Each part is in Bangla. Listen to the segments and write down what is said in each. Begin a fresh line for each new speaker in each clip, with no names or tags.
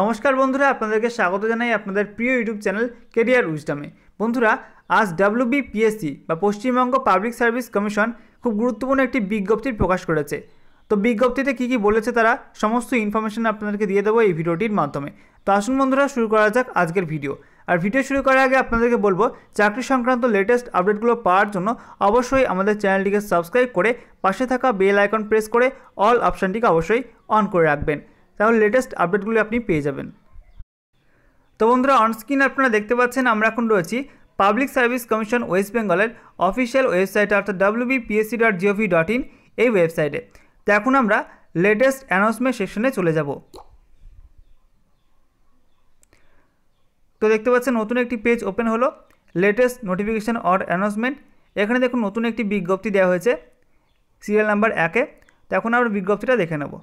নমস্কার বন্ধুরা আপনাদেরকে স্বাগত জানাই আপনাদের প্রিয় ইউটিউব চ্যানেল কেরিয়ার উইজডামে বন্ধুরা আজ বিপিএসসি বা পশ্চিমবঙ্গ পাবলিক সার্ভিস কমিশন খুব গুরুত্বপূর্ণ একটি বিজ্ঞপ্তি প্রকাশ করেছে তো বিজ্ঞপ্তিতে কি কি বলেছে তারা সমস্ত ইনফরমেশান আপনাদেরকে দিয়ে দেবো এই ভিডিওটির মাধ্যমে তো আসুন বন্ধুরা শুরু করা যাক আজকের ভিডিও আর ভিডিও শুরু করার আগে আপনাদেরকে বলবো চাকরি সংক্রান্ত লেটেস্ট আপডেটগুলো পাওয়ার জন্য অবশ্যই আমাদের চ্যানেলটিকে সাবস্ক্রাইব করে পাশে থাকা বেল আইকন প্রেস করে অল অপশানটিকে অবশ্যই অন করে রাখবেন তাহলে লেটেস্ট আপডেটগুলি আপনি পেয়ে যাবেন তো বন্ধুরা অনস্ক্রিন আপনারা দেখতে পাচ্ছেন আমরা এখন রয়েছি পাবলিক সার্ভিস কমিশন ওয়েস্ট বেঙ্গলের অফিসিয়াল ওয়েবসাইট অর্থাৎ W BPSC dot gov dot in এই ওয়েবসাইটে তো এখন আমরা লেটেস্ট অ্যানাউন্সমেন্ট সেকশনে চলে যাব তো দেখতে পাচ্ছেন নতুন একটি পেজ ওপেন হলো লেটেস্ট নোটিফিকেশান অর অ্যানাউন্সমেন্ট এখানে দেখুন নতুন একটি বিজ্ঞপ্তি দেওয়া হয়েছে সিরিয়াল নাম্বার একে তো এখন আমরা বিজ্ঞপ্তিটা দেখে নেবো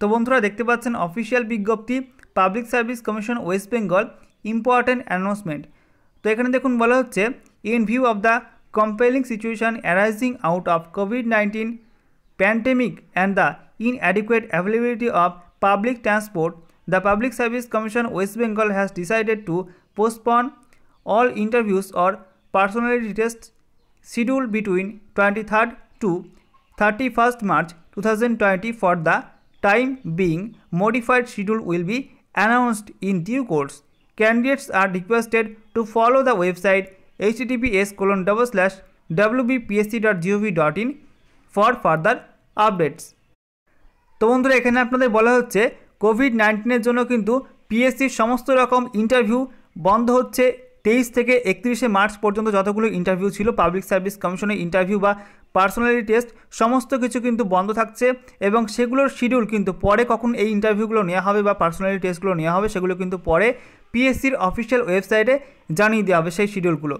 তো বন্ধুরা দেখতে পাচ্ছেন অফিসিয়াল বিজ্ঞপ্তি public service commission West Bengal important announcement তো এখানে দেখুন বলা হচ্ছে in view of the compelling situation arising out of COVID nineteen pandemic and the inadequate availability of public transport the public service commission West Bengal has decided to postpone all interviews or personality test schedule between twenty third to thirty first March two thousand twenty for the time being modified schedule will be announced in due course. Candidates are requested to follow the website https colon double slash wbpsc.gov.in for further updates. তো বন্ধুরা এখানে আপনাদের বলা হচ্ছে কোভিড নাইন্টিনের জন্য কিন্তু পিএসসির সমস্ত রকম ইন্টারভিউ বন্ধ হচ্ছে তেইশ থেকে একত্রিশে মার্চ পর্যন্ত যতগুলো ইন্টারভিউ ছিল পাবলিক সার্ভিস কমিশনের ইন্টারভিউ বা পার্সোনালিটি টেস্ট সমস্ত কিছু কিন্তু বন্ধ থাকছে এবং সেগুলোর শিডিউল কিন্তু পরে কখন এই ইন্টারভিউগুলো নেওয়া হবে বা পার্সোনালিটি টেস্টগুলো নেওয়া হবে সেগুলো কিন্তু পরে পিএসসির অফিসিয়াল ওয়েবসাইটে জানিয়ে দেওয়া হবে সেই শিডিউলগুলো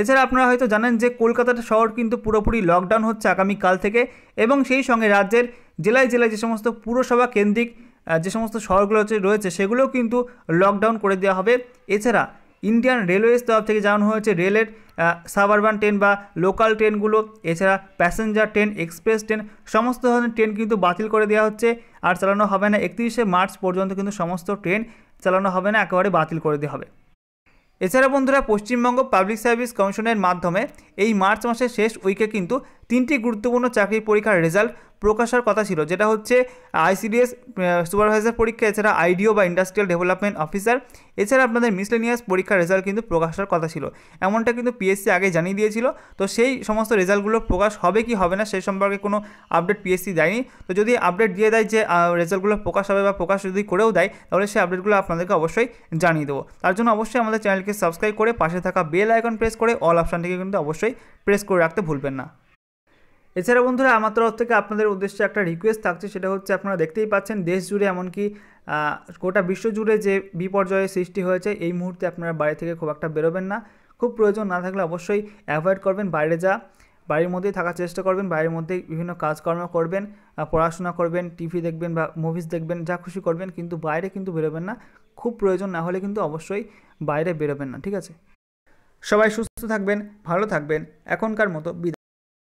এছাড়া আপনারা হয়তো জানেন যে কলকাতার শহর কিন্তু পুরোপুরি লকডাউন হচ্ছে আগামীকাল থেকে এবং সেই সঙ্গে রাজ্যের জেলায় জেলায় যে সমস্ত পুরসভা কেন্দ্রিক যে সমস্ত শহরগুলো রয়েছে সেগুলোও কিন্তু লকডাউন করে দেওয়া হবে এছাড়া ইন্ডিয়ান রেলওয়েজ তরফ থেকে জানানো হয়েছে রেলের সাবারবান ট্রেন বা লোকাল ট্রেনগুলো এছাড়া প্যাসেঞ্জার ট্রেন এক্সপ্রেস ট্রেন সমস্ত ধরনের ট্রেন কিন্তু বাতিল করে দেওয়া হচ্ছে আর চালানো হবে না একত্রিশে মার্চ পর্যন্ত কিন্তু সমস্ত ট্রেন চালানো হবে না একেবারে বাতিল করে দেওয়া হবে এছাড়া বন্ধুরা পশ্চিমবঙ্গ পাবলিক সার্ভিস কমিশনের মাধ্যমে এই মার্চ মাসের শেষ উইকে কিন্তু তিনটি গুরুত্বপূর্ণ চাকরি পরীক্ষার রেজাল্ট প্রকাশের কথা ছিল যেটা হচ্ছে আইসিডিএস সুপারভাইজার পরীক্ষা এছাড়া আইডিও বা ইন্ডাস্ট্রিয়াল ডেভেলপমেন্ট অফিসার এছাড়া আপনাদের মিসলেনিয়াস পরীক্ষার রেজাল্ট কিন্তু প্রকাশের কথা ছিল এমনটা কিন্তু পিএসসি আগে জানিয়ে দিয়েছিল তো সেই সমস্ত রেজাল্টগুলো প্রকাশ হবে কি হবে না সেই সম্পর্কে কোনো আপডেট পিএসসি দেয়নি তো যদি আপডেট দিয়ে দেয় যে রেজাল্টগুলো প্রকাশ হবে বা প্রকাশ যদি করেও দেয় তাহলে সেই আপডেটগুলো আপনাদেরকে অবশ্যই জানিয়ে দেবো তার জন্য অবশ্যই আমাদের চ্যানেলকে সাবস্ক্রাইব করে পাশে থাকা বেল আইকন প্রেস করে অল অপশানটিকে কিন্তু অবশ্যই প্রেস করে রাখতে ভুলবেন না এছাড়া বন্ধুরা আমার তরফ থেকে আপনাদের উদ্দেশ্যে একটা রিকোয়েস্ট থাকছে সেটা হচ্ছে আপনারা দেখতেই পাচ্ছেন দেশ জুড়ে এমনকি গোটা বিশ্ব জুড়ে যে বিপর্যয়ের সৃষ্টি হয়েছে এই মুহূর্তে আপনারা বাড়ি থেকে খুব একটা বেরোবেন না খুব প্রয়োজন না থাকলে অবশ্যই অ্যাভয়েড করবেন বাইরে যা বাড়ির মধ্যেই থাকার চেষ্টা করবেন বাড়ির মধ্যেই বিভিন্ন কাজকর্ম করবেন পড়াশোনা করবেন টিভি দেখবেন বা মুভিজ দেখবেন যা খুশি করবেন কিন্তু বাইরে কিন্তু বেরোবেন না খুব প্রয়োজন না হলে কিন্তু অবশ্যই বাইরে বেরোবেন না ঠিক আছে সবাই সুস্থ থাকবেন ভালো থাকবেন এখনকার মতো বিদায়